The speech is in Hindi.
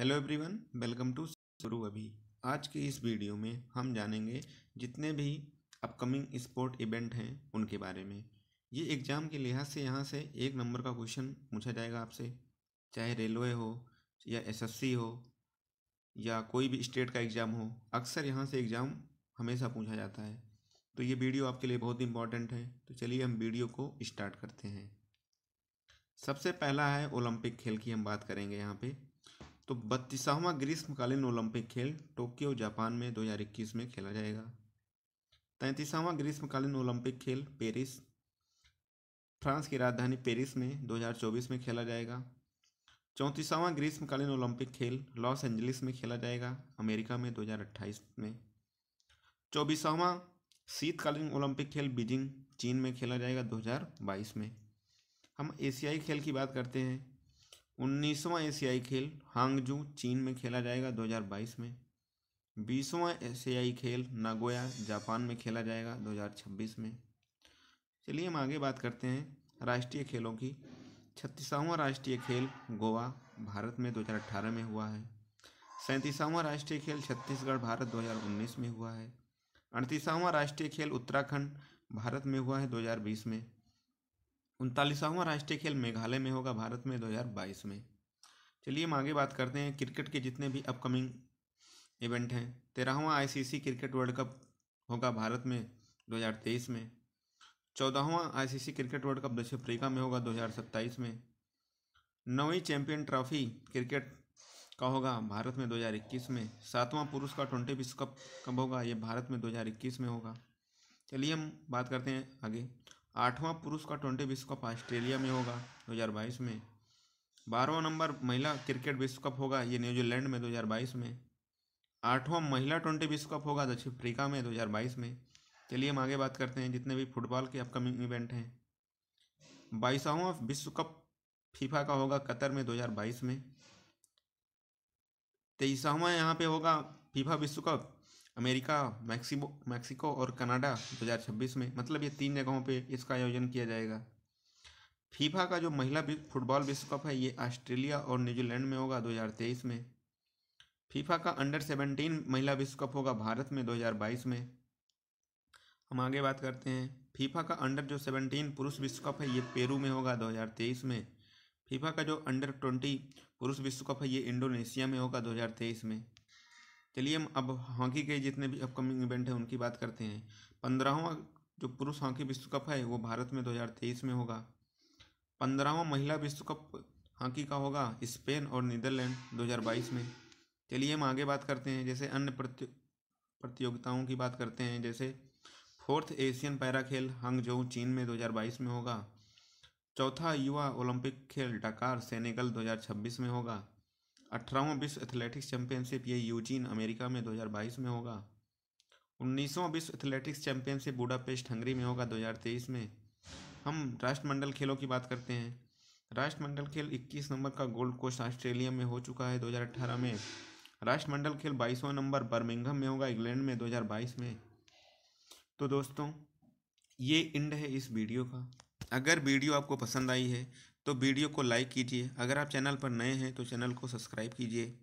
हेलो एवरीवन वेलकम टू शुरू अभी आज के इस वीडियो में हम जानेंगे जितने भी अपकमिंग स्पोर्ट इवेंट हैं उनके बारे में ये एग्ज़ाम के लिहाज से यहाँ से एक नंबर का क्वेश्चन पूछा जाएगा आपसे चाहे रेलवे हो या एसएससी हो या कोई भी स्टेट का एग्ज़ाम हो अक्सर यहाँ से एग्ज़ाम हमेशा पूछा जाता है तो ये वीडियो आपके लिए बहुत इंपॉर्टेंट है तो चलिए हम वीडियो को स्टार्ट करते हैं सबसे पहला है ओलंपिक खेल की हम बात करेंगे यहाँ पर तो बत्तीसवां ग्रीष्मकालीन ओलंपिक खेल टोक्यो जापान में 2021 में खेला जाएगा तैंतीसवां ग्रीष्मकालीन ओलंपिक खेल पेरिस फ्रांस की राजधानी पेरिस में 2024 में खेला जाएगा चौंतीसवां ग्रीष्मकालीन ओलंपिक खेल लॉस एंजलिस में खेला जाएगा अमेरिका में 2028 में चौबीसवां शीतकालीन ओलंपिक खेल बीजिंग चीन में खेला जाएगा 2022 में हम एशियाई खेल की बात करते हैं उन्नीसवां एशियाई खेल हांगजू चीन में खेला जाएगा 2022 में बीसवां एशियाई खेल नागोया जापान में खेला जाएगा 2026 में चलिए हम आगे बात करते हैं राष्ट्रीय खेलों की छत्तीसवां राष्ट्रीय खेल गोवा भारत में 2018 में हुआ है सैंतीसवां राष्ट्रीय खेल छत्तीसगढ़ भारत 2019 में हुआ है अड़तीसवां राष्ट्रीय खेल उत्तराखंड भारत में हुआ है 2020 में उनतालीसवां राष्ट्रीय खेल मेघालय में होगा भारत में 2022 में चलिए हम आगे बात करते हैं क्रिकेट के जितने भी अपकमिंग इवेंट हैं तेरहवा आईसीसी क्रिकेट वर्ल्ड कप होगा भारत में 2023 में चौदहवा आईसीसी क्रिकेट वर्ल्ड कप दक्षिण अफ्रीका में होगा 2027 में नौवीं चैंपियन ट्रॉफी क्रिकेट का होगा भारत में 2021 में सातवां पुरुष का ट्वेंटी विश्व कप कब होगा ये भारत में 2021 में होगा चलिए हम बात करते हैं आगे आठवां पुरुष का ट्वेंटी विश्व कप ऑस्ट्रेलिया में होगा 2022 में बारहवा नंबर महिला क्रिकेट विश्व कप होगा ये न्यूजीलैंड में 2022 में आठवां महिला ट्वेंटी विश्व कप होगा दक्षिण अफ्रीका में 2022 में चलिए हम आगे बात करते हैं जितने भी फुटबॉल के अपकमिंग इवेंट हैं बाईसवां विश्व कप फीफा का होगा कतर में 2022 में तेईसवां यहाँ पे होगा फीफा विश्व कप अमेरिका मैक्सिको मैक्सिको और कनाडा 2026 में मतलब ये तीन जगहों पे इसका आयोजन किया जाएगा फीफा का जो महिला फुटबॉल विश्व कप है ये ऑस्ट्रेलिया और न्यूजीलैंड में होगा 2023 में फीफा का अंडर 17 महिला विश्व कप होगा भारत में 2022 में हम आगे बात करते हैं फीफा का अंडर जो 17 पुरुष विश्व कप है ये पेरू में होगा 2023 में फीफा का जो अंडर 20 पुरुष विश्व कप है ये इंडोनेशिया में होगा 2023 में चलिए हम अब हॉकी के जितने भी अपकमिंग इवेंट हैं उनकी बात करते हैं पंद्रहवा जो पुरुष हॉकी विश्व कप है वो भारत में 2023 में होगा पंद्रहवा महिला विश्व कप हॉकी का होगा स्पेन और नीदरलैंड 2022 में चलिए हम आगे बात करते हैं जैसे अन्य प्रतियोगिताओं की बात करते हैं जैसे फोर्थ एशियन पैरा खेल हंगजो चीन में 2022 में होगा चौथा युवा ओलंपिक खेल डकार सेनेगल 2026 में होगा अठारहवा विश्व एथलेटिक्स चैंपियनशिप ये यूजीन अमेरिका में 2022 में होगा उन्नीसवां विश्व एथलेटिक्स चैंपियनशिप बूडापेस्ट हंगरी में होगा 2023 में हम राष्ट्रमंडल खेलों की बात करते हैं राष्ट्रमंडल खेल 21 नंबर का गोल्ड कोस्ट ऑस्ट्रेलिया में हो चुका है 2018 में राष्ट्रमंडल खेल बाईसवां नंबर बर्मिंगम में होगा इंग्लैंड में 2022 में तो दोस्तों ये इंड है इस वीडियो का अगर वीडियो आपको पसंद आई है तो वीडियो को लाइक कीजिए अगर आप चैनल पर नए हैं तो चैनल को सब्सक्राइब कीजिए